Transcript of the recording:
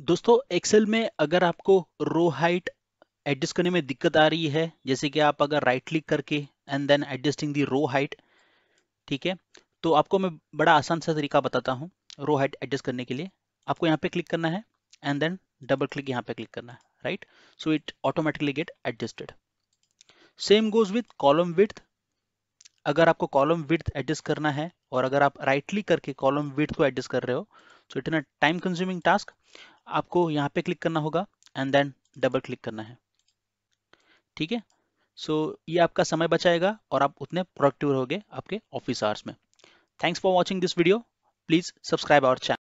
दोस्तों एक्सेल में अगर आपको रो हाइट एडजस्ट करने में दिक्कत आ रही है जैसे कि आप अगर राइट क्लिक करके and then adjusting the row height ठीक है तो आपको मैं बड़ा आसान सा तरीका बताता हूँ रो हाइट एडजस्ट करने के लिए आपको यहाँ पे क्लिक करना है एंड देन डबल क्लिक यहाँ पे क्लिक करना है right so it automatically get adjusted same goes with column width अगर आपको कॉलम विथ एडजस्ट करना है और अगर आप राइट क्लिक करके कॉलम विथ को एडजस्ट कर रहे हो so it in a time consuming task आपको यहाँ पे क्लिक करना होगा एंड देन डबल क्लिक करना है ठीक है सो ये आपका समय बचाएगा और आप उतने प्रोडक्टिव रहोगे आपके ऑफिस आवर्स में thanks for watching this video please subscribe our channel